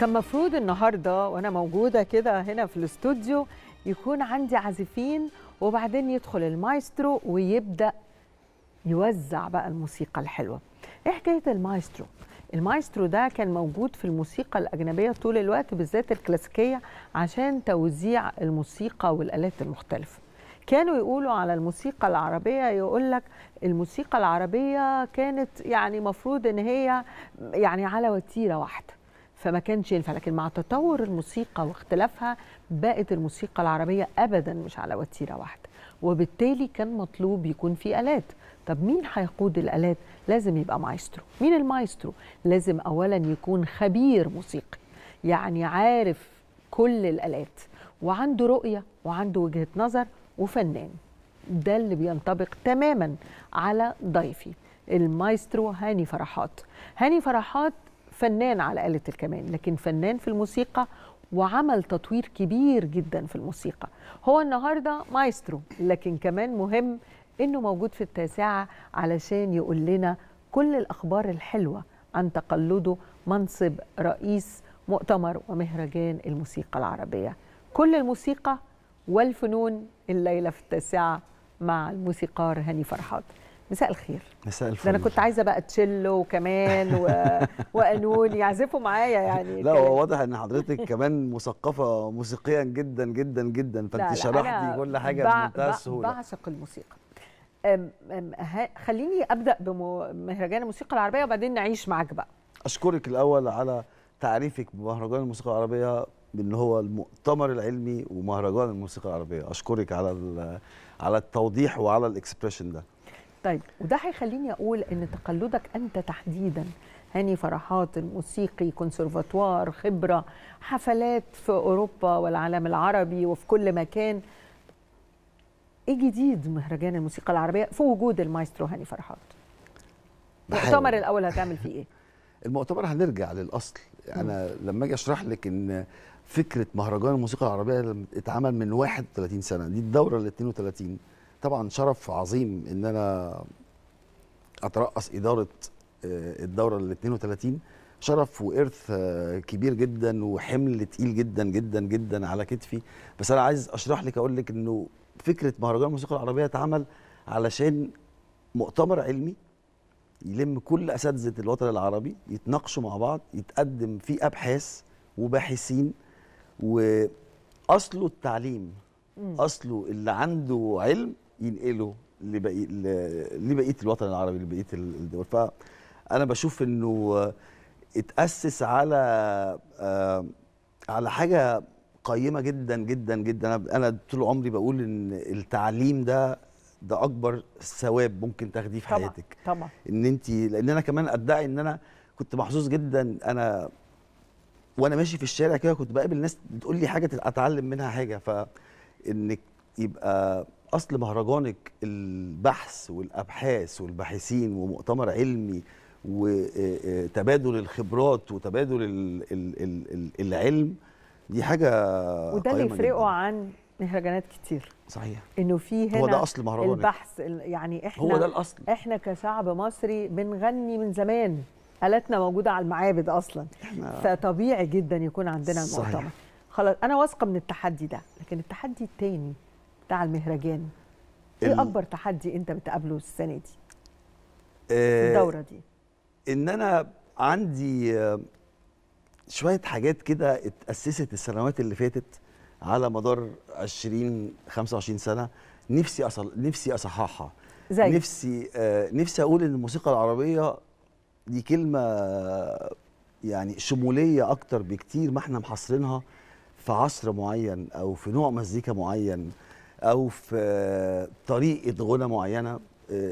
كان مفروض النهارده وانا موجوده كده هنا في الاستوديو يكون عندي عازفين وبعدين يدخل المايسترو ويبدا يوزع بقى الموسيقى الحلوه ايه حكايه المايسترو المايسترو ده كان موجود في الموسيقى الاجنبيه طول الوقت بالذات الكلاسيكيه عشان توزيع الموسيقى والالات المختلفه كانوا يقولوا على الموسيقى العربية يقول لك الموسيقى العربية كانت يعني مفروض إن هي يعني على وتيرة واحدة فما كانش ينفع لكن مع تطور الموسيقى واختلافها بقت الموسيقى العربيه ابدا مش على وتيره واحده وبالتالي كان مطلوب يكون في الات طب مين هيقود الالات لازم يبقى مايسترو مين المايسترو لازم اولا يكون خبير موسيقي يعني عارف كل الالات وعنده رؤيه وعنده وجهه نظر وفنان ده اللي بينطبق تماما على ضيفي المايسترو هاني فرحات هاني فرحات فنان على آلة الكمان لكن فنان في الموسيقى وعمل تطوير كبير جدا في الموسيقى هو النهارده مايسترو لكن كمان مهم انه موجود في التاسعه علشان يقول لنا كل الاخبار الحلوه عن تقلده منصب رئيس مؤتمر ومهرجان الموسيقى العربيه كل الموسيقى والفنون الليله في التاسعه مع الموسيقار هاني فرحات مساء الخير مساء الفل ده انا كنت عايزه بقى تشيلو وكمان و... وقانون يعزفوا معايا يعني لا هو واضح ان حضرتك كمان مثقفه موسيقيا جدا جدا جدا فانت شرحتي كل حاجه بمنتهى السهوله بعشق الموسيقى أم أم خليني ابدا بمهرجان الموسيقى العربيه وبعدين نعيش معاك بقى اشكرك الاول على تعريفك بمهرجان الموسيقى العربيه بان هو المؤتمر العلمي ومهرجان الموسيقى العربيه اشكرك على على التوضيح وعلى الاكسبريشن ده طيب وده هيخليني اقول ان تقلدك انت تحديدا هاني فرحات الموسيقي كونسرفاتوار خبره حفلات في اوروبا والعالم العربي وفي كل مكان ايه جديد مهرجان الموسيقى العربيه في وجود المايسترو هاني فرحات المؤتمر الاول هتعمل فيه ايه المؤتمر هنرجع للاصل انا لما اجي اشرح لك ان فكره مهرجان الموسيقى العربيه اتعمل من 31 سنه دي الدوره ال 32 طبعا شرف عظيم ان انا اترأس اداره آه، الدوره ال 32 شرف وارث آه، كبير جدا وحمل تقيل جدا جدا جدا على كتفي بس انا عايز اشرح لك اقول لك انه فكره مهرجان الموسيقى العربيه اتعمل علشان مؤتمر علمي يلم كل اساتذه الوطن العربي يتناقشوا مع بعض يتقدم فيه ابحاث وباحثين واصله التعليم اصله اللي عنده علم ينقله لبقيه لبقيه الوطن العربي لبقيه الدول فانا بشوف انه اتاسس على على حاجه قيمه جدا جدا جدا انا طول عمري بقول ان التعليم ده ده اكبر ثواب ممكن تاخديه في طبعًا حياتك طبعا ان انت لان انا كمان ادعي ان انا كنت محظوظ جدا انا وانا ماشي في الشارع كده كنت بقابل ناس بتقول لي حاجه اتعلم منها حاجه فانك يبقى اصل مهرجانك البحث والابحاث والباحثين ومؤتمر علمي وتبادل الخبرات وتبادل العلم دي حاجه وده اللي يفرقه عن مهرجانات كتير صحيح انه في هنا هو ده اصل مهرجانك البحث يعني احنا هو ده الاصل احنا كشعب مصري بنغني من زمان آلاتنا موجوده على المعابد اصلا فطبيعي جدا يكون عندنا صحيح. مؤتمر خلاص انا واثقه من التحدي ده لكن التحدي التاني بتاع المهرجان ايه اكبر تحدي انت بتقابله السنه دي آه، الدوره دي ان انا عندي آه، شويه حاجات كده اتاسست السنوات اللي فاتت على مدار 20 25 سنه نفسي أصل... نفسي اصححها زي. نفسي آه نفسي اقول ان الموسيقى العربيه دي كلمه آه، يعني شموليه اكتر بكتير ما احنا محصرينها في عصر معين او في نوع مزيكا معين او في طريقه غنى معينه آه،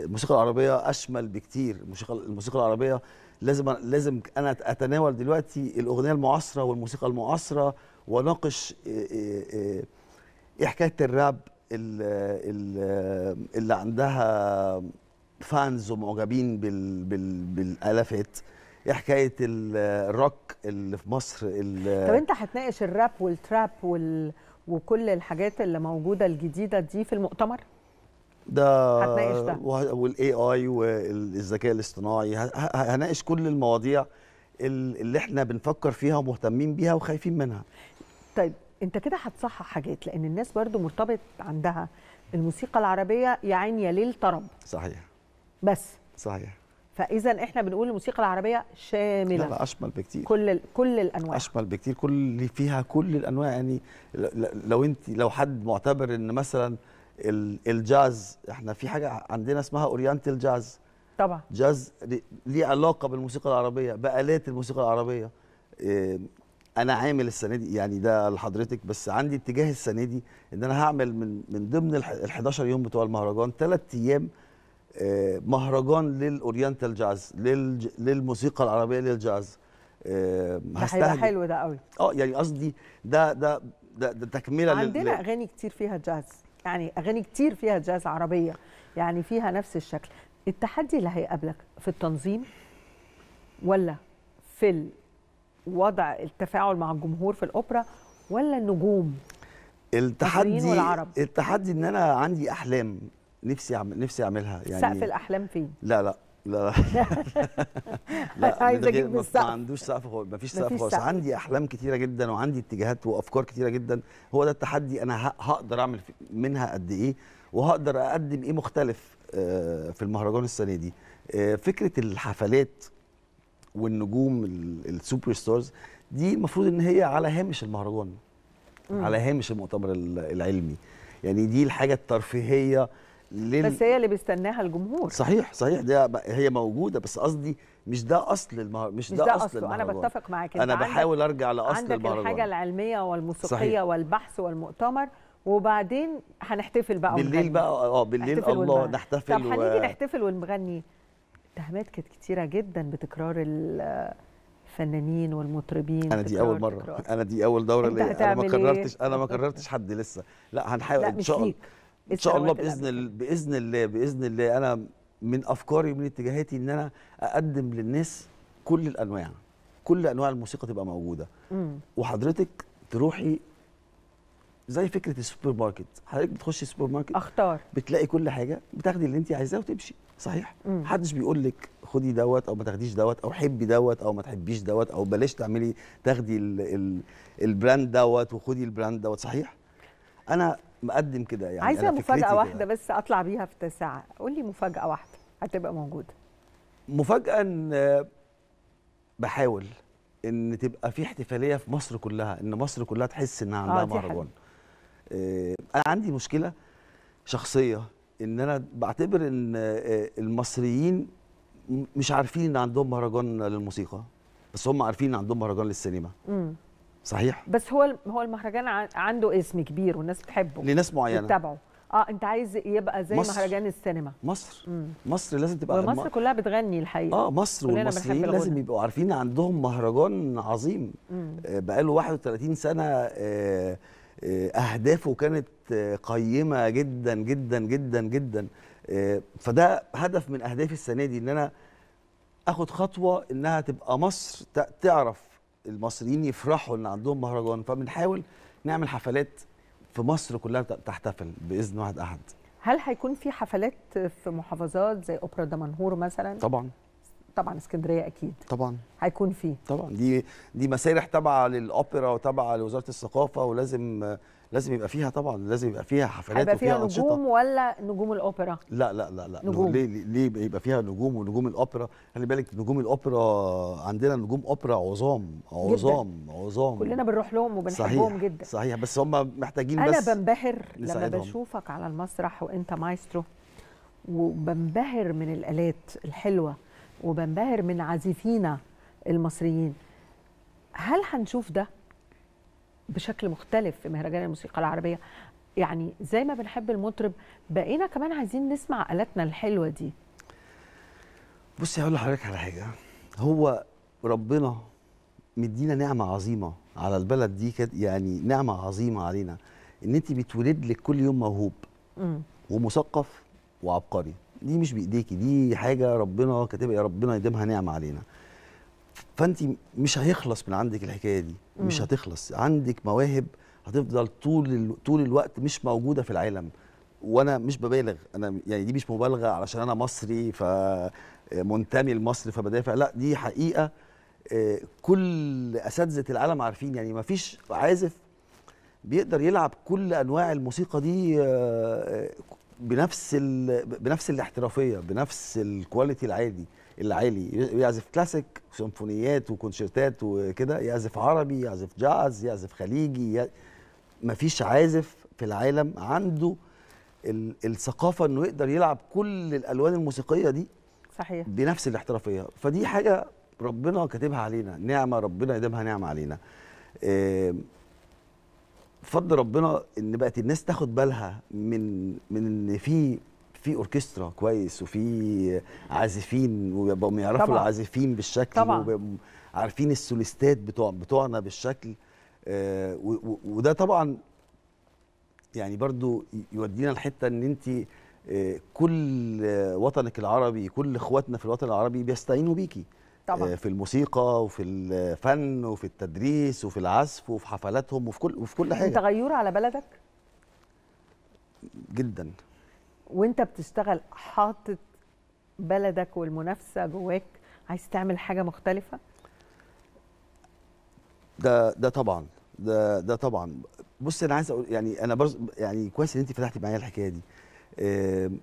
الموسيقى العربيه اشمل بكتير الموسيقى الموسيقى العربيه لازم لازم انا اتناول دلوقتي الاغنيه المعاصره والموسيقى المعاصره واناقش آه، آه، ايه حكايه الراب اللي عندها فانز ومعجبين بالالافات ايه حكايه الروك اللي في مصر طب انت هتناقش الراب والتراب وال... وكل الحاجات اللي موجوده الجديده دي في المؤتمر ده هتناقش ده والاي اي والذكاء الاصطناعي هناقش كل المواضيع اللي احنا بنفكر فيها ومهتمين بيها وخايفين منها طيب انت كده هتصحح حاجات لان الناس برضو مرتبط عندها الموسيقى العربيه يا عين يا ليل طرب صحيح بس صحيح فاذا احنا بنقول الموسيقى العربيه شامله لا, لا اشمل بكتير كل كل الانواع اشمل بكتير كل اللي فيها كل الانواع يعني لو انت لو حد معتبر ان مثلا الجاز احنا في حاجه عندنا اسمها اورينتال جاز طبعا جاز ليه علاقه بالموسيقى العربيه بالات الموسيقى العربيه آه، انا عامل السنه دي يعني ده لحضرتك بس عندي اتجاه السنه دي ان انا هعمل من من ضمن ال 11 يوم بتوع المهرجان ثلاث ايام آه، مهرجان للاورينتال جاز للموسيقى العربيه للجاز آه، هستهدف ده حلو ده قوي اه يعني قصدي ده ده ده, ده تكمله عندنا لل... اغاني كتير فيها جاز يعني اغاني كتير فيها جاز عربيه يعني فيها نفس الشكل التحدي اللي هيقابلك في التنظيم ولا في وضع التفاعل مع الجمهور في الاوبرا ولا النجوم التحدي التحدي ان انا عندي احلام نفسي أعمل نفسي اعملها يعني سقف الاحلام فين؟ لا لا لا لا عايز اجيب السقف ما عندوش سقف خالص ما فيش سقف خالص عندي احلام كتيره جدا وعندي اتجاهات وافكار كتيره جدا هو ده التحدي انا هقدر اعمل منها قد ايه وهقدر اقدم ايه مختلف آه، في المهرجان السنه دي آه، فكره الحفلات والنجوم السوبر ستارز دي المفروض ان هي على هامش المهرجان على هامش المؤتمر العلمي يعني دي الحاجه الترفيهيه لل... بس هي اللي بيستناها الجمهور صحيح صحيح ده هي موجوده بس قصدي مش ده اصل المهر... مش, مش ده, ده اصل المهرجان. انا بتفق معاك انا بحاول ارجع لاصل عندك المهرجان الحاجه العلميه والموسيقيه صحيح. والبحث والمؤتمر وبعدين هنحتفل بقى بالليل بقى اه بالليل الله والمغني. نحتفل طب و... هنيجي نحتفل ونغني اتهامات كانت كتيره جدا بتكرار الفنانين والمطربين انا دي اول مره تكرار. انا دي اول دوره ليا انا ما إيه؟ كررتش انا ما كررتش حد لسه لا هنحاول ان شاء الله ان شاء الله باذن باذن الله باذن الله انا من افكاري من اتجاهاتي ان انا اقدم للناس كل الانواع كل انواع الموسيقى تبقى موجوده مم. وحضرتك تروحي زي فكره السوبر ماركت حضرتك بتخشي السوبر ماركت اختار بتلاقي كل حاجه بتاخدي اللي انت عايزاه وتمشي صحيح محدش بيقول لك خدي دوت او ما تاخديش دوت او حبي دوت او ما تحبيش دوت او بلاش تعملي تاخدي البراند دوت وخدي البراند دوت صحيح انا مقدم كده يعني عايزه مفاجاه واحده كدا. بس اطلع بيها في التاسعه قول لي مفاجاه واحده هتبقى موجوده مفاجاه ان بحاول ان تبقى في احتفاليه في مصر كلها ان مصر كلها تحس انها عندها آه مهرجان آه انا عندي مشكله شخصيه ان انا بعتبر ان آه، المصريين مش عارفين ان عندهم مهرجان للموسيقى بس هم عارفين ان عندهم مهرجان للسينما امم صحيح بس هو هو المهرجان عنده اسم كبير والناس بتحبه لناس معينه بتتابعه اه انت عايز يبقى زي مصر. مهرجان السينما مصر مم. مصر لازم تبقى مصر الم... كلها بتغني الحقيقه اه مصر والمصريين لازم يبقوا عارفين عندهم مهرجان عظيم آه بقاله 31 سنه آه آه اهدافه كانت آه، قيمه جدا جدا جدا جدا آه، فده هدف من اهدافي السنه دي ان انا اخد خطوه انها تبقى مصر تعرف المصريين يفرحوا ان عندهم مهرجان فبنحاول نعمل حفلات في مصر كلها تحتفل باذن واحد احد هل هيكون في حفلات في محافظات زي اوبرا دمنهور مثلا طبعا طبعا اسكندريه اكيد طبعا هيكون في طبعا دي دي مسارح تابعه للاوبرا وتابعه لوزاره الثقافه ولازم لازم يبقى فيها طبعا لازم يبقى فيها حفلات يبقى فيها, فيها نجوم ولا نجوم الاوبرا لا لا لا لا نجوم. ليه ليه يبقى فيها نجوم ونجوم الاوبرا خلي بالك نجوم الاوبرا عندنا نجوم اوبرا عظام عظام عظام كلنا بنروح لهم وبنحبهم صحيح. جدا صحيح بس هم محتاجين بس انا بنبهر لما بشوفك على المسرح وانت مايسترو وبنبهر من الالات الحلوه وبنبهر من عازفينا المصريين هل هنشوف ده بشكل مختلف في مهرجان الموسيقى العربيه يعني زي ما بنحب المطرب بقينا كمان عايزين نسمع آلاتنا الحلوه دي بصي هقول لحضرتك على حاجه هو ربنا مدينا نعمه عظيمه على البلد دي كانت يعني نعمه عظيمه علينا ان انت بتولد لك كل يوم موهوب م. ومثقف وعبقري دي مش بايديكي دي حاجه ربنا كاتبها يا ربنا يديمها نعمه علينا فانت مش هيخلص من عندك الحكايه دي مش هتخلص عندك مواهب هتفضل طول ال... طول الوقت مش موجوده في العالم وانا مش ببالغ انا يعني دي مش مبالغه علشان انا مصري فمنتمي لمصر فبدافع لا دي حقيقه آه، كل اساتذه العالم عارفين يعني ما فيش عازف بيقدر يلعب كل انواع الموسيقى دي آه، بنفس ال... بنفس الاحترافيه بنفس الكواليتي العالي العالي بيعزف كلاسيك سيمفونيات وكونشيرتات وكده يعزف عربي يعزف جاز يعزف خليجي ي... مفيش عازف في العالم عنده ال... الثقافه انه يقدر يلعب كل الالوان الموسيقيه دي صحيح بنفس الاحترافيه فدي حاجه ربنا كاتبها علينا نعمه ربنا يديمها نعمه علينا فضل ربنا ان بقت الناس تاخد بالها من من ان في في اوركسترا كويس وفي عازفين وبقوا يعرفوا العازفين بالشكل طبعا السوليستات بتوع بتوعنا بالشكل آه، وده طبعا يعني برضو يودينا الحته ان انت آه، كل وطنك العربي كل اخواتنا في الوطن العربي بيستعينوا بيكي طبعا آه، في الموسيقى وفي الفن وفي التدريس وفي العزف وفي حفلاتهم وفي كل وفي كل حاجه انت غيور على بلدك جدا وانت بتشتغل حاطط بلدك والمنافسه جواك عايز تعمل حاجه مختلفه ده ده طبعا ده ده طبعا بص انا عايز اقول يعني انا برز يعني كويس ان انت فتحتي معايا الحكايه دي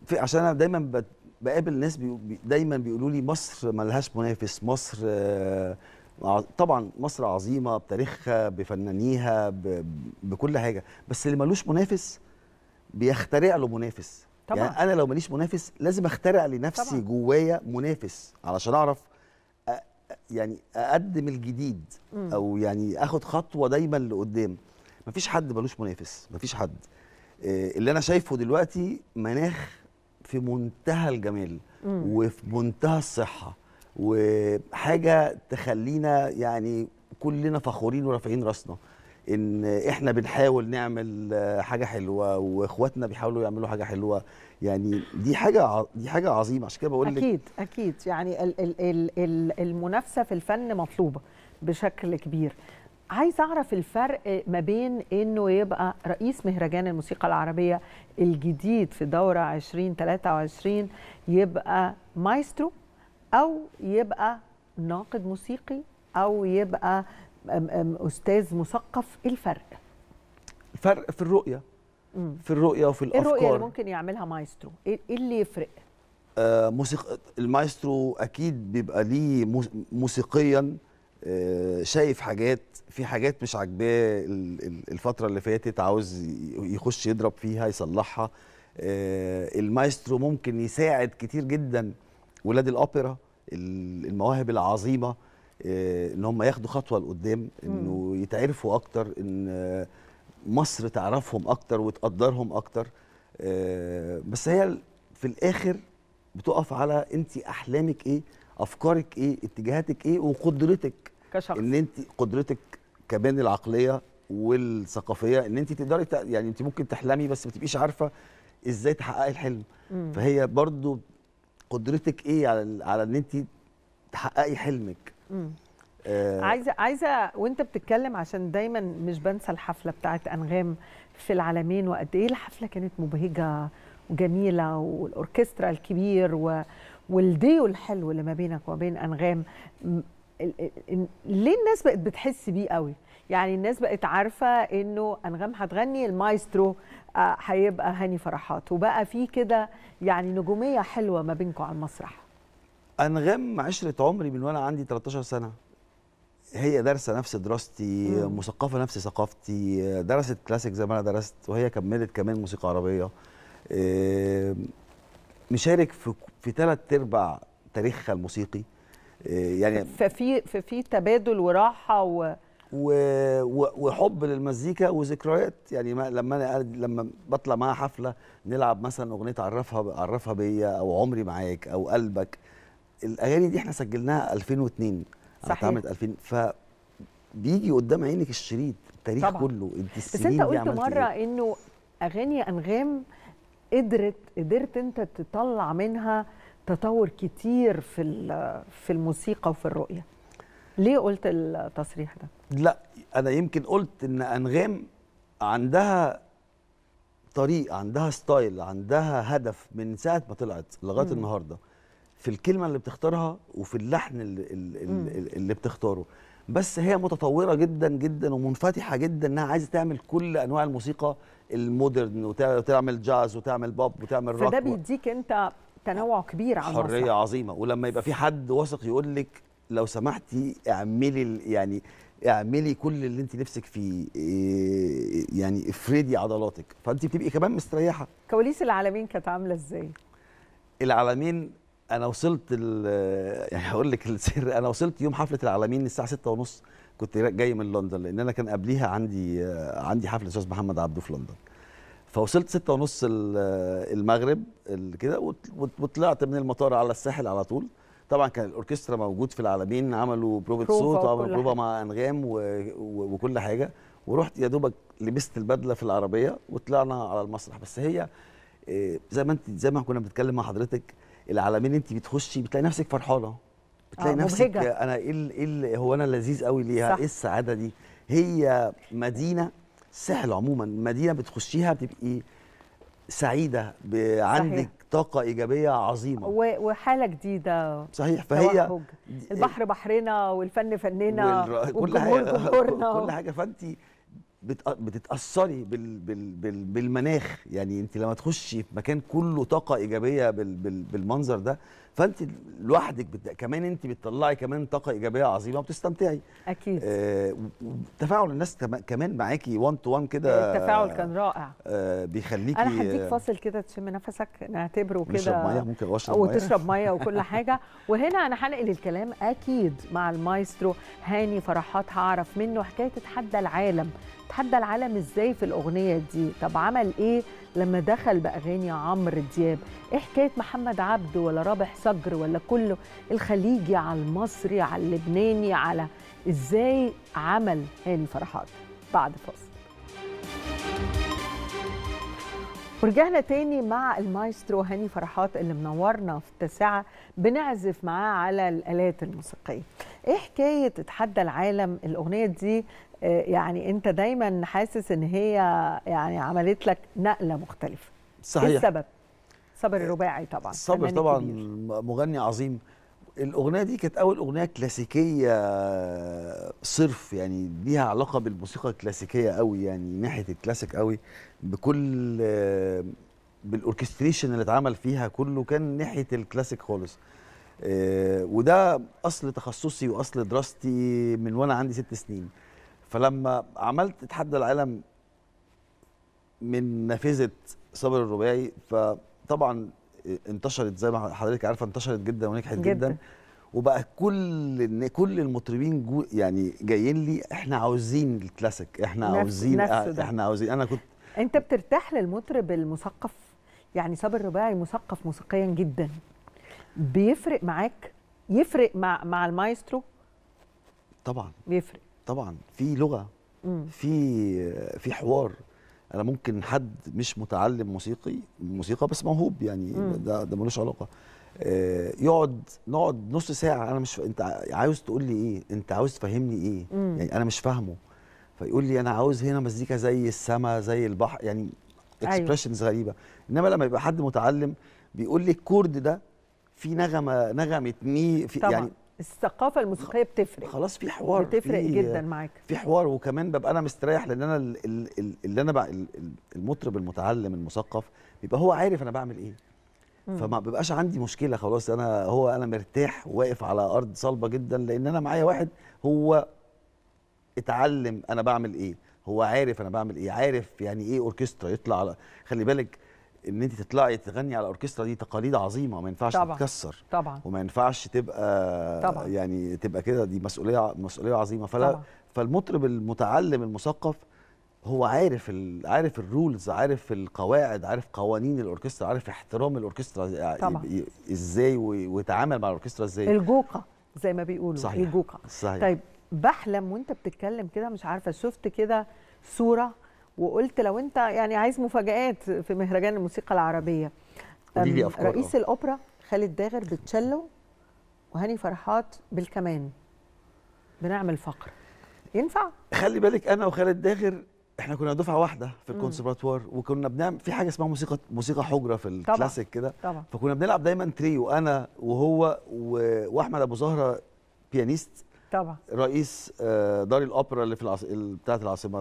في عشان انا دايما بقابل ناس بي دايما بيقولوا لي مصر لهاش منافس مصر آه، طبعا مصر عظيمه بتاريخها بفنانيها بكل حاجه بس اللي ملوش منافس بيخترع له منافس طبعا يعني انا لو ماليش منافس لازم اخترع لنفسي طبعا. جوايا منافس علشان اعرف يعني اقدم الجديد م. او يعني اخد خطوه دايما لقدام مفيش حد ملوش منافس مفيش حد آه، اللي انا شايفه دلوقتي مناخ في منتهى الجمال مم. وفي منتهى الصحه وحاجه تخلينا يعني كلنا فخورين ورافعين راسنا ان احنا بنحاول نعمل حاجه حلوه واخواتنا بيحاولوا يعملوا حاجه حلوه يعني دي حاجه دي حاجه عظيمه عشان كده بقول لك اكيد اكيد يعني ال ال ال ال المنافسه في الفن مطلوبه بشكل كبير عايز اعرف الفرق ما بين انه يبقى رئيس مهرجان الموسيقى العربيه الجديد في دوره 2023 يبقى مايسترو او يبقى ناقد موسيقي او يبقى استاذ مثقف ايه الفرق الفرق في الرؤيه في الرؤيه وفي الافكار إيه الرؤيه اللي ممكن يعملها مايسترو ايه, إيه اللي يفرق آه موسيق... المايسترو اكيد بيبقى ليه موسيقيا آه، شايف حاجات في حاجات مش عاجباه الفتره اللي فاتت عاوز يخش يضرب فيها يصلحها آه، المايسترو ممكن يساعد كتير جدا ولاد الاوبرا المواهب العظيمه آه، ان هم ياخدوا خطوه لقدام انه يتعرفوا اكتر ان مصر تعرفهم اكتر وتقدرهم اكتر آه، بس هي في الاخر بتقف على انت احلامك ايه افكارك ايه اتجاهاتك ايه وقدرتك كشخص ان انت قدرتك كمان العقليه والثقافيه ان انت تقدري يعني انت ممكن تحلمي بس ما تبقيش عارفه ازاي تحققي الحلم مم. فهي برضو قدرتك ايه على على ان انت تحققي حلمك آه عايزه عايزه وانت بتتكلم عشان دايما مش بنسى الحفله بتاعه انغام في العالمين وقد ايه الحفله كانت مبهجه وجميله والاوركسترا الكبير و... والديو الحلو اللي ما بينك وما بين انغام ليه الناس بقت بتحس بيه قوي يعني الناس بقت عارفه انه انغام هتغني المايسترو آه، هيبقى هاني فرحات وبقى في كده يعني نجوميه حلوه ما بينكم على المسرح انغام عشره عمري من وانا عندي 13 سنه هي دارسه نفس دراستي مم. مثقفه نفس ثقافتي درست كلاسيك زي ما انا درست وهي كملت كمان موسيقى عربيه مشارك في في ثلاث ارباع تاريخها الموسيقي آه، يعني ففي ففي تبادل وراحه و وحب للمزيكا وذكريات يعني ما لما انا لما بطلع معاها حفله نلعب مثلا اغنيه عرفها عرفها بيا او عمري معاك او قلبك الاغاني دي احنا سجلناها 2002 صحيح اتعملت 2000 ف بيجي قدام عينك الشريط التاريخ طبعا. كله انت بس انت قلت مره إيه؟ انه اغاني انغام قدرت قدرت انت تطلع منها تطور كتير في في الموسيقى وفي الرؤيه ليه قلت التصريح ده لا انا يمكن قلت ان انغام عندها طريق عندها ستايل عندها هدف من ساعه ما طلعت لغايه النهارده في الكلمه اللي بتختارها وفي اللحن اللي, اللي, اللي بتختاره بس هي متطوره جدا جدا ومنفتحه جدا انها عايزه تعمل كل انواع الموسيقى المودرن وتعمل جاز وتعمل بوب وتعمل روك فده بيديك انت تنوع كبير على حريه مصر. عظيمه ولما يبقى في حد واثق يقول لك لو سمحتي اعملي يعني اعملي كل اللي انت نفسك فيه إيه، يعني افردي عضلاتك فانت بتبقي كمان مستريحه كواليس العالمين كانت عامله ازاي العالمين انا وصلت يعني هقول لك السر انا وصلت يوم حفله العالمين الساعه 6 ونص كنت جاي من لندن لان انا كان قبليها عندي عندي حفله استاذ محمد عبده في لندن فوصلت ستة ونص المغرب كده وطلعت من المطار على الساحل على طول طبعا كان الاوركسترا موجود في العالمين عملوا بروفة صوت وعملوا بروفة مع انغام وكل حاجه ورحت يا دوبك لبست البدله في العربيه وطلعنا على المسرح بس هي آه، زي ما انت زي ما كنا بنتكلم مع حضرتك العالمين انت بتخشي بتلاقي نفسك فرحانه بتلاقي آه نفسك انا ايه ايه هو انا لذيذ قوي ليها صح. ايه السعاده دي هي مدينه سهل عموما مدينه بتخشيها بتبقي سعيده عندك طاقه ايجابيه عظيمه وحاله جديده صحيح فهي توهج. البحر بحرنا والفن فننا والر... كل حاجه كل حاجه فانت بتتاثري بال بال بال بالمناخ يعني انت لما تخشي في مكان كله طاقه ايجابيه بال بال بالمنظر ده فانت لوحدك بت... كمان انت بتطلعي كمان طاقه ايجابيه عظيمه وبتستمتعي اكيد آه تفاعل الناس كمان معاكي 1 تو 1 كده التفاعل كان رائع آه بيخليكي انا هديك فاصل كده تشم نفسك نعتبره كده تشرب ميه ممكن اشرب ميه وتشرب ميه وكل حاجه وهنا انا هنقل الكلام اكيد مع المايسترو هاني فرحات هعرف منه حكايه تحدى العالم تحدى العالم ازاي في الاغنيه دي طب عمل ايه لما دخل باغاني عمرو دياب ايه حكايه محمد عبده ولا رابح صقر ولا كله الخليجي على المصري على اللبناني على ازاي عمل هاني فرحات بعد فاصل ورجعنا تاني مع المايسترو هاني فرحات اللي منورنا في التاسعة بنعزف معاه على الآلات الموسيقية. إيه حكاية اتحدى العالم الأغنية دي آه، يعني انت دايما حاسس ان هي يعني عملت لك نقله مختلفه إيه صحيح ايه السبب صابر آه، الرباعي طبعا صابر طبعا كبير. مغني عظيم الاغنيه دي كانت اول اغنيه كلاسيكيه آه، صرف يعني ليها علاقه بالموسيقى الكلاسيكيه قوي يعني ناحيه الكلاسيك قوي بكل بالاوركستريشن اللي اتعمل فيها كله كان ناحيه الكلاسيك خالص وده اصل تخصصي واصل دراستي من وانا عندي ست سنين فلما عملت تحدى العالم من نافذه صابر الرباعي فطبعا انتشرت زي ما حضرتك عارفه انتشرت جدا ونجحت جدا, جداً وبقى كل كل المطربين جو يعني جايين لي احنا عاوزين الكلاسيك احنا عاوزين آه، احنا عاوزين انا كنت انت بترتاح للمطرب المثقف يعني صابر الرباعي مثقف موسيقيا جدا بيفرق معاك يفرق مع مع المايسترو طبعا بيفرق طبعا في لغه في في حوار انا ممكن حد مش متعلم موسيقي موسيقى بس موهوب يعني ده ده ملوش علاقه آه، يقعد نقعد نص ساعه انا مش ف... انت عاوز تقول لي ايه انت عاوز تفهمني ايه يعني انا مش فاهمه فيقول لي انا عاوز هنا مزيكا زي السما زي البحر يعني اكسبريشنز أيوه. غريبه انما لما يبقى حد متعلم بيقول لي الكورد ده في نغمه نغمه مي في طبعًا. يعني الثقافه الموسيقيه بتفرق خلاص في حوار بتفرق جدا معاك في حوار وكمان ببقى انا مستريح لان انا اللي انا بقى المطرب المتعلم المثقف بيبقى هو عارف انا بعمل ايه فما بيبقاش عندي مشكله خلاص انا هو انا مرتاح واقف على ارض صلبه جدا لان انا معايا واحد هو اتعلم انا بعمل ايه هو عارف انا بعمل ايه عارف يعني ايه اوركسترا يطلع على خلي بالك ان انت تطلعي تغني على الاوركسترا دي تقاليد عظيمه ما ينفعش طبعًا. تتكسر طبعا وما ينفعش تبقى طبعًا. يعني تبقى كده دي مسؤوليه مسؤوليه عظيمه فلا طبعًا. فالمطرب المتعلم المثقف هو عارف عارف الرولز عارف القواعد عارف قوانين الاوركسترا عارف احترام الاوركسترا طبعًا. ازاي ويتعامل مع الاوركسترا ازاي الجوقه زي ما بيقولوا صحيح. الجوقه صحيح. طيب بحلم وانت بتتكلم كده مش عارفه شفت كده صوره وقلت لو انت يعني عايز مفاجآت في مهرجان الموسيقى العربية لي أفكار رئيس أوه. الأوبرا خالد داغر بالتشيلو وهاني فرحات بالكمان بنعمل فقر ينفع خلي بالك انا وخالد داغر احنا كنا دفعه واحده في الكونسرفاتوار وكنا بنعمل في حاجه اسمها موسيقى موسيقى حجره في الكلاسيك كده فكنا بنلعب دايما تريو انا وهو واحمد ابو زهره بيانيست طبعا رئيس آه، دار الاوبرا اللي في العاص... بتاعه العاصمه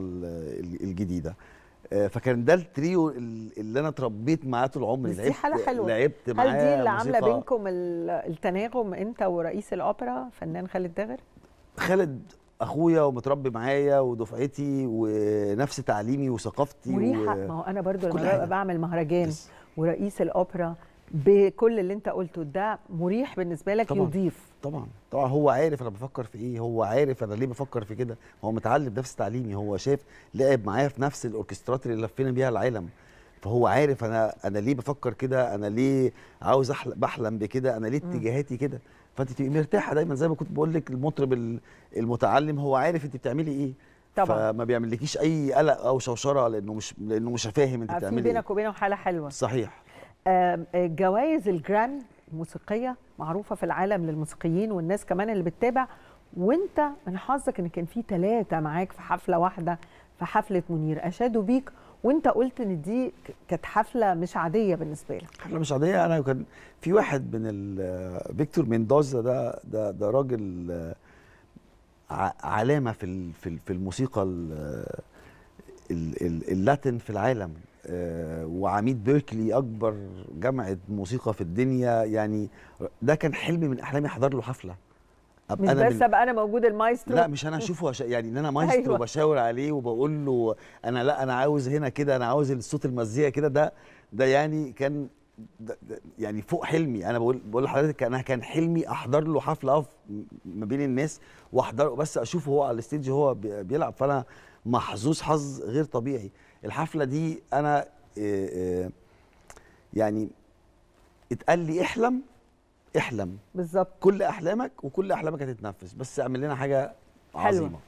الجديده آه، فكان ده التريو اللي انا اتربيت معاه طول عمري لعبت حاله حلوه لعبت معاه هل دي اللي عامله بينكم التناغم انت ورئيس الاوبرا فنان خالد داغر؟ خالد اخويا ومتربي معايا ودفعتي ونفس تعليمي وثقافتي مريحه و... ما هو انا برضو لما ببقى بعمل مهرجان بس. ورئيس الاوبرا بكل اللي انت قلته ده مريح بالنسبه لك طبعًا يضيف طبعا طبعا هو عارف انا بفكر في ايه هو عارف انا ليه بفكر في كده هو متعلم نفس تعليمي هو شاف لعب معايا في نفس الاوركسترات اللي لفينا بيها العالم فهو عارف انا انا ليه بفكر كده انا ليه عاوز احلم بحلم بكده انا ليه اتجاهاتي كده فانت تبقي مرتاحه دايما زي ما كنت بقول لك المطرب المتعلم هو عارف انت بتعملي ايه طبعا فما بيعملكيش اي قلق او شوشره لانه مش لانه مش فاهم انت آه، بتعملي ايه بينك وبينه حاله حلوه صحيح آه، جوائز الجرامي موسيقيه معروفه في العالم للموسيقيين والناس كمان اللي بتتابع وانت من حظك ان كان في ثلاثه معاك في حفله واحده في حفله منير اشادوا بيك وانت قلت ان دي كانت حفله مش عاديه بالنسبه لك حفله مش عاديه انا كان في واحد من فيكتور ميندوزا ده ده ده راجل آه، علامه في في الموسيقى اللاتين في العالم آه، وعميد بيركلي اكبر جامعه موسيقى في الدنيا يعني ده كان حلمي من احلامي احضر له حفله مش أنا بس ابقى انا موجود المايسترو لا مش انا اشوفه أش... يعني ان انا مايسترو أيوة. بشاور عليه وبقول له انا لا انا عاوز هنا كده انا عاوز الصوت المزيكا كده ده ده يعني كان ده ده يعني فوق حلمي انا بقول بقول لحضرتك انا كان حلمي احضر له حفله اقف ما بين الناس واحضره بس اشوفه هو على الستيج هو بيلعب فانا محظوظ حظ غير طبيعي الحفله دي انا آه، آه، يعني اتقال لي احلم احلم بالظبط كل احلامك وكل احلامك هتتنفذ بس اعمل لنا حاجه عظيمه حلوة.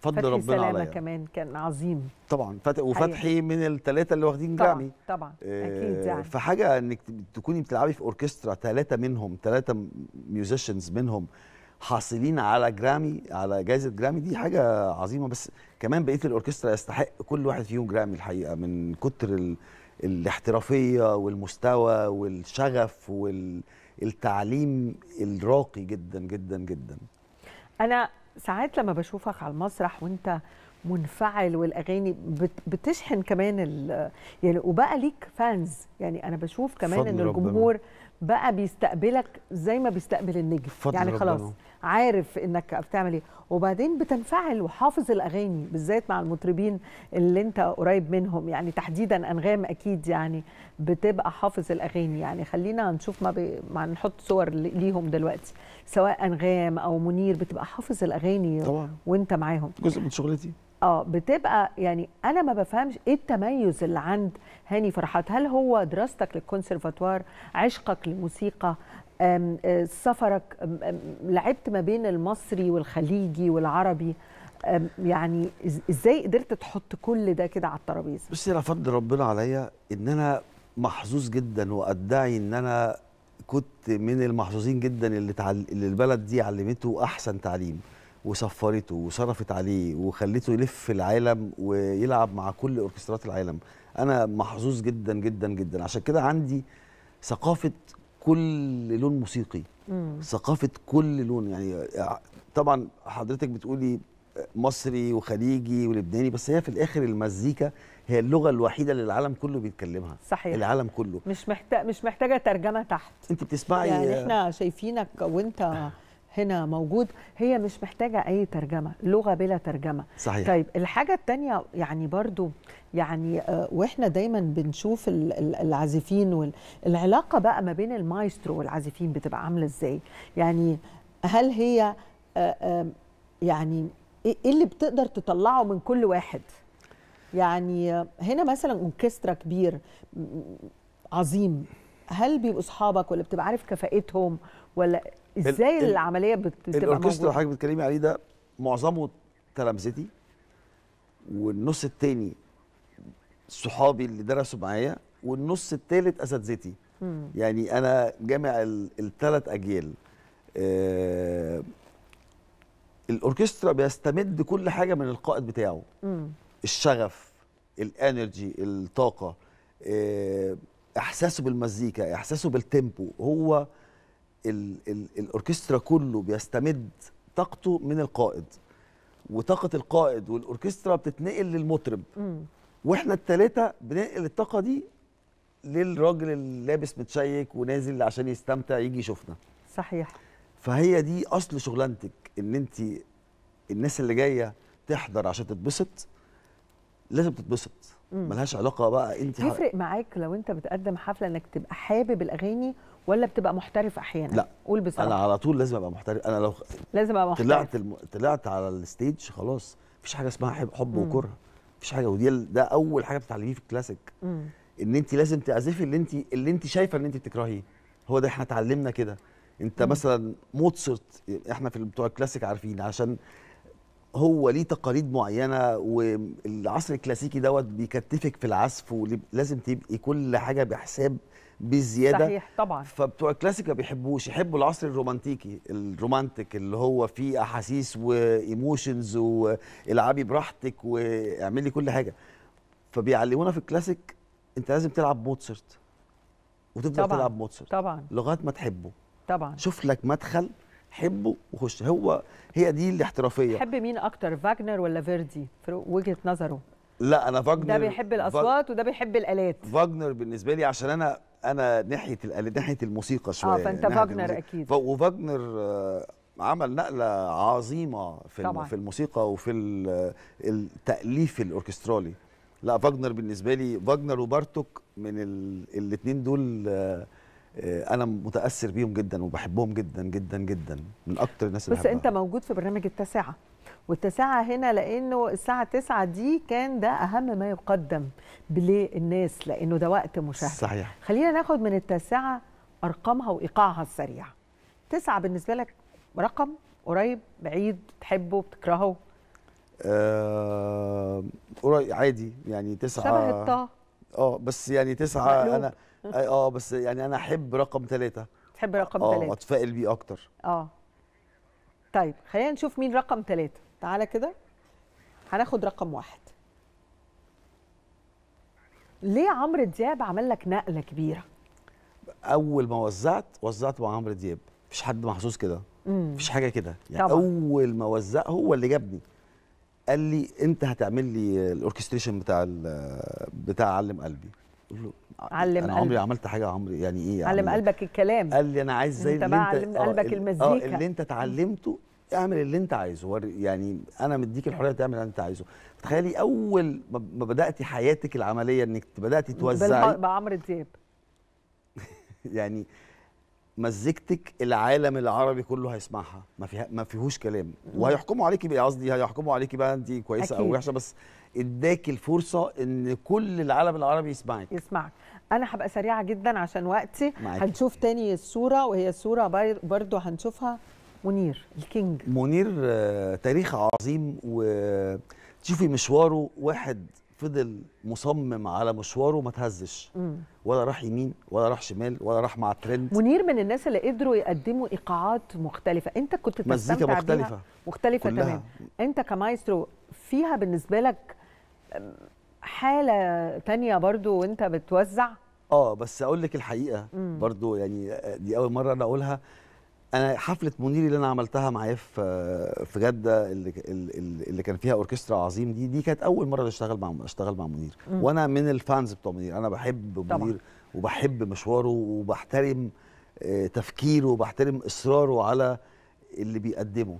فضل ربنا عليا كمان كان عظيم طبعا فتح وفتحي من الثلاثه اللي واخدين جرامي طبعا آه اكيد يعني فحاجه انك تكوني بتلعبي في اوركسترا ثلاثه منهم ثلاثه ميوزيشنز منهم حاصلين على جرامي على جائزه جرامي دي حاجه عظيمه بس كمان بقيه الاوركسترا يستحق كل واحد فيهم جرامي الحقيقه من كتر ال... الاحترافيه والمستوى والشغف والتعليم الراقي جدا جدا جدا انا ساعات لما بشوفك على المسرح وانت منفعل والاغاني بتشحن كمان يعني وبقى ليك فانز يعني انا بشوف كمان ان الجمهور ربنا. بقى بيستقبلك زي ما بيستقبل النجم يعني خلاص ربنا. عارف انك بتعمل ايه وبعدين بتنفعل وحافظ الاغاني بالذات مع المطربين اللي انت قريب منهم يعني تحديدا انغام اكيد يعني بتبقى حافظ الاغاني يعني خلينا نشوف ما, بي... ما نحط صور ليهم دلوقتي سواء انغام او منير بتبقى حافظ الاغاني طبعا وانت معاهم جزء من شغلتي اه بتبقى يعني انا ما بفهمش ايه التميز اللي عند هاني فرحات هل هو دراستك للكونسرفاتوار عشقك للموسيقى أه، سفرك لعبت ما بين المصري والخليجي والعربي يعني ازاي قدرت تحط كل ده كده على الترابيزه بصي انا فضل ربنا عليا ان انا محظوظ جدا وادعي ان انا كنت من المحظوظين جدا اللي, تعال... اللي البلد دي علمته احسن تعليم وصفرته وصرفت عليه وخليته يلف العالم ويلعب مع كل اوركسترات العالم انا محظوظ جدا جدا جدا عشان كده عندي ثقافه كل لون موسيقي مم. ثقافه كل لون يعني آه، طبعا حضرتك بتقولي مصري وخليجي ولبناني بس هي في الاخر المزيكا هي اللغه الوحيده اللي العالم كله بيتكلمها صحيح العالم كله مش محتاج مش محتاجه ترجمه تحت انت بتسمعي يعني آه، احنا شايفينك وانت هنا موجود هي مش محتاجة أي ترجمة لغة بلا ترجمة صحيح. طيب الحاجة التانية يعني برضو يعني آه، وإحنا دايما بنشوف العازفين والعلاقة بقى ما بين المايسترو والعازفين بتبقى عاملة إزاي يعني هل هي آه، يعني إيه،, إيه اللي بتقدر تطلعه من كل واحد يعني آه، هنا مثلا اوركسترا كبير عظيم هل بيبقوا اصحابك ولا بتبقى عارف كفاءتهم ولا ازاي ال العمليه بتبقى الاوركسترا اللي حضرتك بتتكلمي عليه ده معظمه تلامذتي والنص الثاني صحابي اللي درسوا معايا والنص الثالث اساتذتي يعني انا جامع الثلاث اجيال آه الاوركسترا بيستمد كل حاجه من القائد بتاعه مم. الشغف الانرجي الطاقه آه احساسه بالمزيكا احساسه بالتيمبو هو الـ الـ الاوركسترا كله بيستمد طاقته من القائد وطاقه القائد والاوركسترا بتتنقل للمطرب واحنا الثلاثه بننقل الطاقه دي للراجل اللي لابس متشيك ونازل عشان يستمتع يجي يشوفنا صحيح فهي دي اصل شغلانتك ان انت الناس اللي جايه تحضر عشان تتبسط لازم تتبسط ملهاش علاقه بقى انت تفرق معاك لو انت بتقدم حفله انك تبقى حابب الاغاني ولا بتبقى محترف احيانا لا قول بصراحه انا على طول لازم ابقى محترف انا لو لازم ابقى محترف طلعت الم... طلعت على الستيج خلاص مفيش حاجه اسمها حب, حب وكره مفيش حاجه ودي ده اول حاجه بتتعلميه في الكلاسيك مم. ان انت لازم تعزفي اللي انت اللي انت شايفه ان انت بتكرهيه هو ده احنا اتعلمنا كده انت مم. مثلا موتسرت احنا في بتوع الكلاسيك عارفين عشان هو ليه تقاليد معينه والعصر الكلاسيكي دوت بيكتفك في العزف ولازم تبقي كل حاجه بحساب بزياده صحيح طبعا فبتوع الكلاسيك ما بيحبوش يحبوا العصر الرومانتيكي الرومانتيك اللي هو فيه احاسيس وايموشنز والعبي براحتك واعملي كل حاجه فبيعلمونا في الكلاسيك انت لازم تلعب موتسرت وتفضل طبعًا. تلعب موتسرت طبعا لغايه ما تحبه طبعا شوف لك مدخل حبه وخش هو هي دي الاحترافيه تحب مين اكتر فاجنر ولا فيردي في وجهه نظره لا انا فاجنر ده بيحب الاصوات وده بيحب الالات فاجنر بالنسبه لي عشان انا انا ناحيه ناحيه الموسيقى شويه اه فانت فاجنر اكيد وفاجنر آه، عمل نقله عظيمه في طبعًا. في الموسيقى وفي التاليف الاوركسترالي لا فاجنر بالنسبه لي فاجنر وبارتوك من الاثنين دول آه، آه، انا متاثر بيهم جدا وبحبهم جدا جدا جدا من اكتر الناس اللي بس انت موجود في برنامج التاسعه والتاسعه هنا لانه الساعه 9 دي كان ده اهم ما يقدم للناس لانه ده وقت مشاهده صحيح خلينا ناخد من التاسعه ارقامها وايقاعها السريع تسعة بالنسبه لك رقم قريب بعيد بتحبه بتكرهه آه... عادي يعني تسعة شبه الطه اه بس يعني تسعة مقلوب. انا اه بس يعني انا احب رقم ثلاثة تحب رقم ثلاثة اه اتفائل بيه اكتر اه طيب خلينا نشوف مين رقم ثلاثة تعالى كده هناخد رقم واحد ليه عمرو دياب عمل لك نقلة كبيرة؟ اول ما وزعت وزعت مع عمرو دياب مفيش حد محظوظ كده مفيش حاجه كده يعني طبعا. اول ما وزع هو اللي جابني قال لي انت هتعمل لي الاوركستريشن بتاع بتاع علم قلبي قلت له علم انا عمري عملت حاجه يا عمري يعني ايه علم يعني قلبك الكلام قال لي انا عايز زي انت اللي بقى انت علم آه، قلبك آه، المزيكا اه اللي انت اتعلمته اعمل اللي انت عايزه يعني انا مديك الحريه تعمل اللي انت عايزه تخيلي اول ما بداتي حياتك العمليه انك بداتي توزعي بعمرو دياب يعني مزيكتك العالم العربي كله هيسمعها ما فيها ما فيهوش كلام وهيحكموا عليكي قصدي هيحكموا عليكي بقى انت كويسه أكيد. او وحشه بس اداك الفرصه ان كل العالم العربي يسمعك يسمعك انا هبقى سريعه جدا عشان وقتي معك. هنشوف تاني الصوره وهي الصوره برضو هنشوفها منير الكينج منير آه، تاريخ عظيم وتشوفي مشواره واحد فضل مصمم على مشواره ما تهزش ولا راح يمين ولا راح شمال ولا راح مع الترند منير من الناس اللي قدروا يقدموا ايقاعات مختلفه انت كنت مزيكا مختلفه بيها مختلفه كلها. تمام انت كمايسترو فيها بالنسبه لك حاله تانية برضو وانت بتوزع اه بس اقول لك الحقيقه برضو يعني دي اول مره انا اقولها انا حفله منير اللي انا عملتها معاه في في جده اللي اللي كان فيها اوركسترا عظيم دي دي كانت اول مره اشتغل مع اشتغل مع منير مم. وانا من الفانز بتوع منير انا بحب منير طبعا. وبحب مشواره وبحترم آه، تفكيره وبحترم اصراره على اللي بيقدمه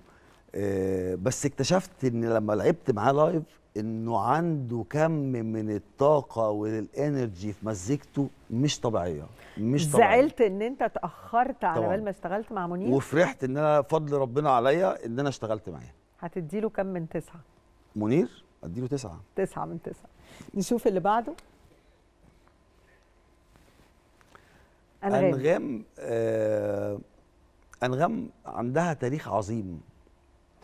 آه، بس اكتشفت ان لما لعبت معاه لايف انه عنده كم من الطاقه والانرجي في مزيكته مش طبيعيه مش طبيعيه زعلت ان انت اتاخرت على بال ما اشتغلت مع منير وفرحت ان انا فضل ربنا عليا ان انا اشتغلت معاه هتديله كم من تسعه منير اديله تسعه تسعه من تسعه نشوف اللي بعده انغام انغام, آه أنغام عندها تاريخ عظيم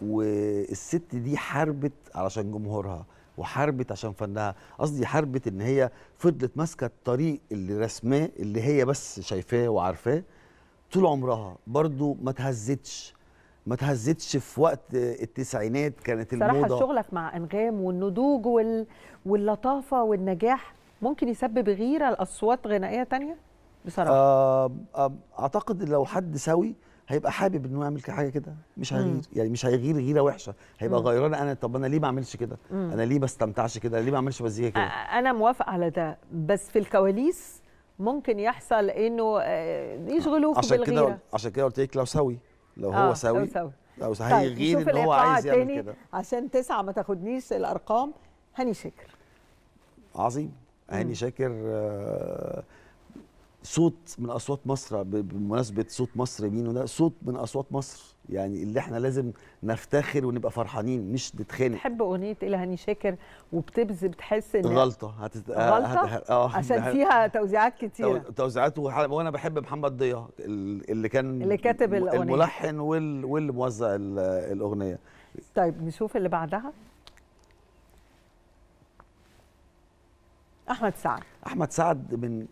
والست دي حاربت علشان جمهورها وحاربت عشان فنها قصدي حاربت ان هي فضلت ماسكه الطريق اللي رسماه اللي هي بس شايفاه وعارفاه طول عمرها برضو ما تهزتش ما تهزتش في وقت التسعينات كانت الموضه صراحه شغلك مع انغام والنضوج وال... واللطافه والنجاح ممكن يسبب غيره لاصوات غنائيه تانية بصراحه آه، آه، أعتقد لو حد سوي هيبقى حابب انه يعمل حاجه كده مش هيغير يعني مش هيغير غيره وحشه هيبقى غيران انا طب انا ليه ما اعملش كده انا ليه ما استمتعش كده ليه ما اعملش مزيكا كده انا موافق على ده بس في الكواليس ممكن يحصل انه آه، في عشان بالغيره كده عشان كده قلت لك لو سوي لو آه هو سوي لو سوي لو سوي طيب هيغير ان هو عايز يعمل كده عشان تسعه ما تاخدنيش الارقام هاني شاكر عظيم هاني شاكر آه صوت من اصوات مصر بمناسبه صوت مصر مين وده صوت من اصوات مصر يعني اللي احنا لازم نفتخر ونبقى فرحانين مش نتخانق بحب اغنيه ايه هاني شاكر وبتبز بتحس ان غلطه هت... غلطه آه، هت... آه. عشان هت... فيها توزيعات كتيره توزيعات وح... وانا بحب محمد ضياء اللي كان اللي كاتب الاغنيه الملحن وال... واللي موزع الاغنيه طيب نشوف اللي بعدها احمد سعد احمد سعد من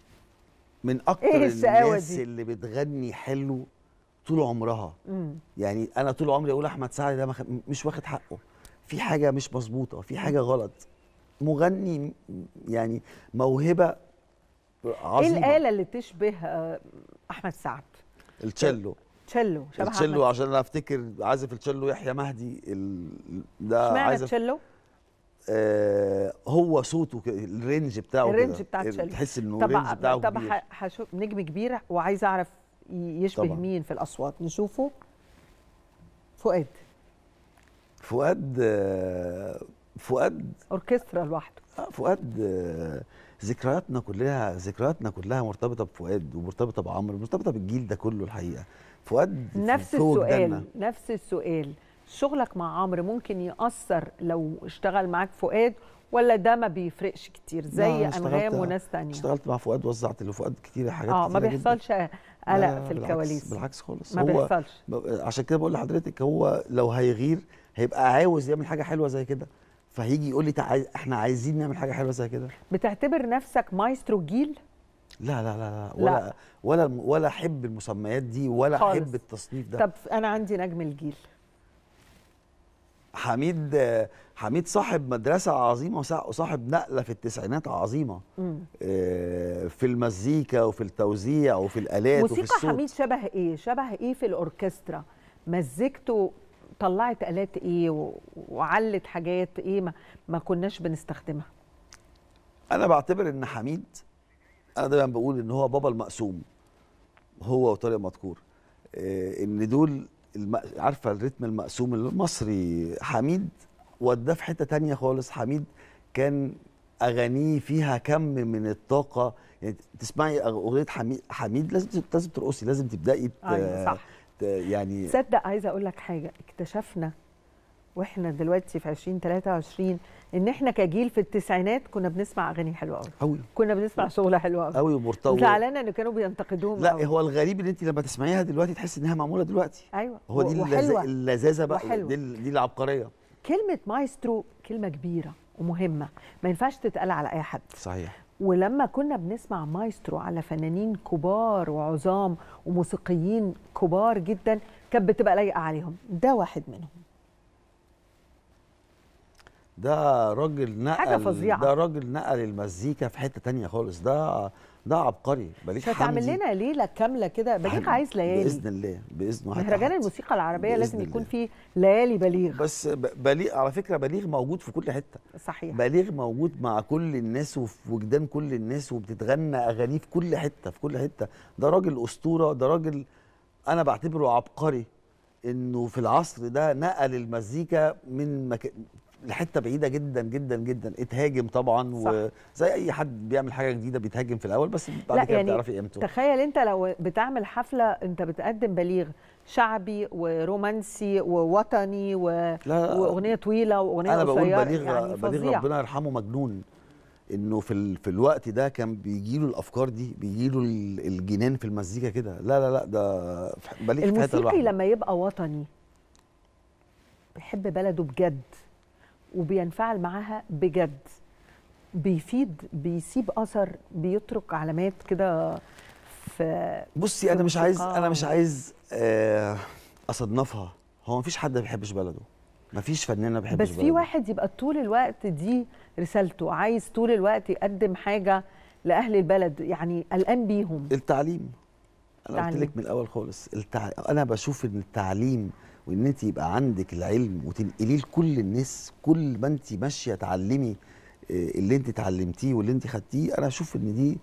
من إيه اكتر إيه الناس دي؟ اللي بتغني حلو طول عمرها مم. يعني انا طول عمري اقول احمد سعد ده مش واخد حقه في حاجه مش مظبوطه في حاجه غلط مغني يعني موهبه إيه عظيمه ايه الاله اللي تشبه آه، احمد سعد التشيلو تشيلو شبه التشيلو عشان انا افتكر عازف التشيلو يحيى مهدي ال... ده اشمعنى التشيلو آه هو صوته الرينج بتاعه الرينج بتاع تحس انه الرينج بتاعه طب كبير هشوف نجم كبير وعايز اعرف يشبه طبعا. مين في الاصوات نشوفه فؤاد فؤاد آه، فؤاد اوركسترا لوحده آه فؤاد آه، ذكرياتنا كلها ذكرياتنا كلها مرتبطه بفؤاد ومرتبطه بعمرو مرتبطه بالجيل ده كله الحقيقه فؤاد نفس السؤال نفس السؤال شغلك مع عمرو ممكن ياثر لو اشتغل معاك فؤاد ولا ده ما بيفرقش كتير زي انغام وناس تانية اشتغلت مع فؤاد وزعت لفؤاد كتير حاجات اه ما بيحصلش قلق في الكواليس بالعكس خالص ما بيحصلش عشان كده بقول لحضرتك هو لو هيغير هيبقى عاوز يعمل حاجه حلوه زي كده فهيجي يقول لي احنا عايزين نعمل حاجه حلوه زي كده بتعتبر نفسك مايسترو جيل لا لا لا لا ولا لا. ولا ولا احب المسميات دي ولا احب التصنيف ده طب انا عندي نجم الجيل حميد حميد صاحب مدرسه عظيمه وصاحب نقله في التسعينات عظيمه آه، في المزيكا وفي التوزيع وفي الالات وفي الصوت حميد شبه ايه شبه ايه في الاوركسترا مزيكته طلعت الات ايه وعلت حاجات ايه ما, ما كناش بنستخدمها انا بعتبر ان حميد انا دايما بقول ان هو بابا المقسوم هو وطارق مدكور آه، ان دول عارفه الريتم المقسوم المصري حميد وداه في حته تانية خالص حميد كان اغانيه فيها كم من الطاقه يعني تسمعي اغنيه حميد حميد لازم لازم ترقصي لازم تبداي أيوة صح. يعني تصدق عايزه اقول لك حاجه اكتشفنا واحنا دلوقتي في 2023 ان احنا كجيل في التسعينات كنا بنسمع اغاني حلوه قوي قوي كنا بنسمع شغله حلوه قوي قوي ومرتوي زعلانه ان كانوا بينتقدوهم لا أوي. هو الغريب ان انت لما تسمعيها دلوقتي تحس انها معموله دلوقتي ايوه هو دي اللذاذه بقى وحلوة. دي, دي العبقريه كلمه مايسترو كلمه كبيره ومهمه ما ينفعش تتقال على اي حد صحيح ولما كنا بنسمع مايسترو على فنانين كبار وعظام وموسيقيين كبار جدا كانت بتبقى لايقه عليهم ده واحد منهم ده راجل نقل حاجة فظيعة ده راجل نقل المزيكا في حتة تانية خالص ده ده عبقري بليغ حمدي هتعمل لنا ليلة كاملة كده بليغ عايز ليالي بإذن الله بإذن الله مهرجان الموسيقى العربية لازم يكون فيه ليالي بليغ بس بليغ على فكرة بليغ موجود في كل حتة صحيح بليغ موجود مع كل الناس وفي وجدان كل الناس وبتتغنى أغانيه في كل حتة في كل حتة ده راجل أسطورة ده راجل أنا بعتبره عبقري انه في العصر ده نقل المزيكا من مك... لحته بعيده جدا جدا جدا اتهاجم طبعا صح. وزي اي حد بيعمل حاجه جديده بيتهاجم في الاول بس بعد كده يعني بتعرفي قيمته تخيل انت لو بتعمل حفله انت بتقدم بليغ شعبي ورومانسي ووطني و... لا واغنيه طويله واغنيه قصيره انا بقول بليغ يعني بليغ ربنا يرحمه مجنون انه في ال... في الوقت ده كان بيجي له الافكار دي بيجي له الجنان في المزيكا كده لا لا لا ده بليغ الموسيقي لما يبقى وطني بيحب بلده بجد وبينفعل معاها بجد بيفيد بيسيب اثر بيترك علامات كده في بصي انا مش عايز انا مش عايز آه، اصنفها هو مفيش حد ما بيحبش بلده مفيش فنان ما بيحبش بس بلده. في واحد يبقى طول الوقت دي رسالته عايز طول الوقت يقدم حاجه لاهل البلد يعني قلقان بيهم التعليم انا قلت لك من الاول خالص التع... انا بشوف ان التعليم وان انت يبقى عندك العلم وتنقليه لكل الناس كل ما انت ماشيه تعلمي آه، اللي انت اتعلمتيه واللي انت خدتيه انا اشوف ان دي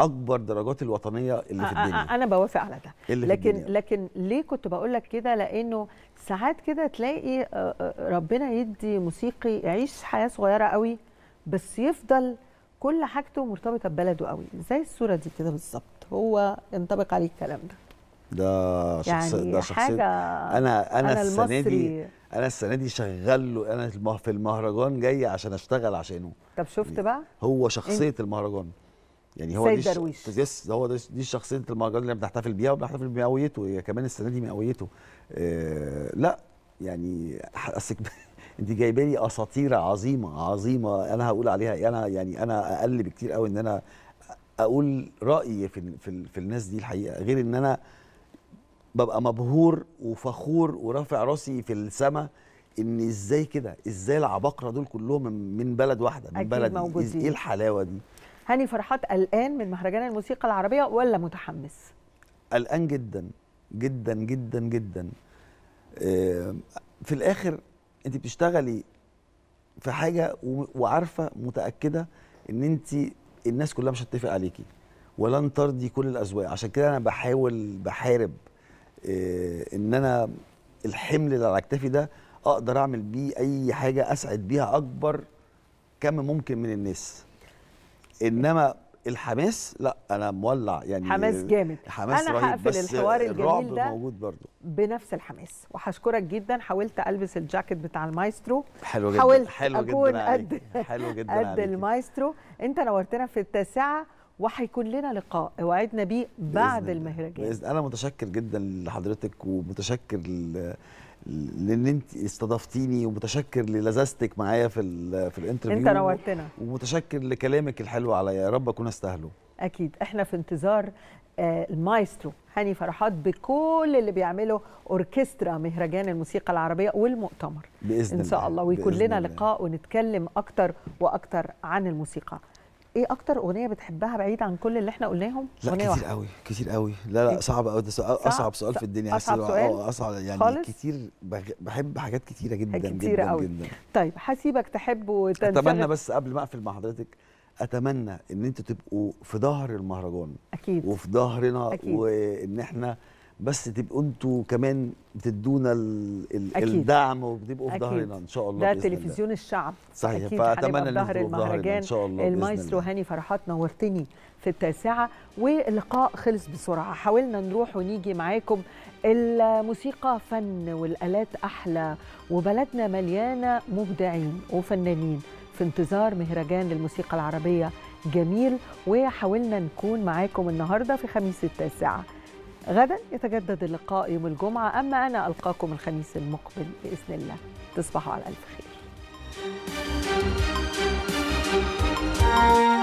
اكبر درجات الوطنيه اللي في الدنيا انا بوافق على ده لكن لكن ليه كنت بقول لك كده لانه ساعات كده تلاقي آه، آه، ربنا يدي موسيقي يعيش حياه صغيره قوي بس يفضل كل حاجته مرتبطه ببلده قوي زي الصوره دي كده بالظبط هو ينطبق عليه الكلام ده ده شخص يعني ده شخصية حاجة انا انا, أنا السنه دي انا السنه دي شغال له انا في المهرجان جاي عشان اشتغل عشانه طب شفت يعني بقى هو شخصيه إيه؟ المهرجان يعني هو سيد درويش هو دي شخصيه المهرجان اللي بنحتفل بيها وبنحتفل بمئويته هي كمان السنه دي مئويته آه لا يعني اصل انت جايبه لي اساطير عظيمه عظيمه انا هقول عليها انا يعني انا اقل بكتير قوي ان انا اقول رايي في في, في الناس دي الحقيقه غير ان انا ببقى مبهور وفخور ورافع راسي في السماء ان ازاي كده ازاي العباقره دول كلهم من بلد واحده من بلد إيه, ايه الحلاوه دي هاني فرحات قلقان من مهرجان الموسيقى العربيه ولا متحمس قلقان جدا جدا جدا جدا آه، في الاخر انت بتشتغلي في حاجه وعارفه متاكده ان انت الناس كلها مش هتتفق عليكي ولن ترضي كل الاذواق عشان كده انا بحاول بحارب آه، ان انا الحمل اللي على اكتافي ده اقدر اعمل بيه اي حاجه اسعد بيها اكبر كم ممكن من الناس انما الحماس لا انا مولع يعني حماس جامد حماس انا هقفل الحوار الجميل ده موجود برضو. بنفس الحماس وهشكرك جدا حاولت البس الجاكيت بتاع المايسترو حلو جدا حاولت حلو اكون قد حلو جدا قد المايسترو انت نورتنا في التاسعه وهيكون لنا لقاء وعدنا بيه بعد المهرجان انا متشكر جدا لحضرتك ومتشكر لان انت استضفتيني ومتشكر للزازتك معايا في ال في الانترفيو انت نورتنا ومتشكر لكلامك الحلو عليا يا رب اكون استاهله اكيد احنا في انتظار آه، المايسترو هاني فرحات بكل اللي بيعمله اوركسترا مهرجان الموسيقى العربيه والمؤتمر باذن ان شاء الله ويكون لنا لقاء ونتكلم اكتر واكتر عن الموسيقى ايه اكتر اغنيه بتحبها بعيد عن كل اللي احنا قلناهم لا كتير واحدة. قوي كتير قوي لا لا إيه؟ صعب قوي ده صعب اصعب سؤال في الدنيا اصعب سؤال آه، اصعب يعني خالص؟ كتير بحب حاجات كتيره جدا كتيرة جدا قوي. جدا طيب هسيبك تحب وتنشغل اتمنى بس قبل ما اقفل مع حضرتك اتمنى ان انتوا تبقوا في ظهر المهرجان اكيد وفي ظهرنا وان احنا بس تبقوا انتوا كمان بتدونا الدعم وبتبقوا في ظهرنا ان شاء الله ده تلفزيون الشعب صحيح أكيد فاتمنى ظهر المهرجان ان شاء الله المايسترو هاني فرحات نورتني في التاسعه واللقاء خلص بسرعه حاولنا نروح ونيجي معاكم الموسيقى فن والالات احلى وبلدنا مليانه مبدعين وفنانين في انتظار مهرجان للموسيقى العربيه جميل وحاولنا نكون معاكم النهارده في خميس التاسعه غدا يتجدد اللقاء يوم الجمعة أما أنا ألقاكم الخميس المقبل بإذن الله تصبحوا على ألف خير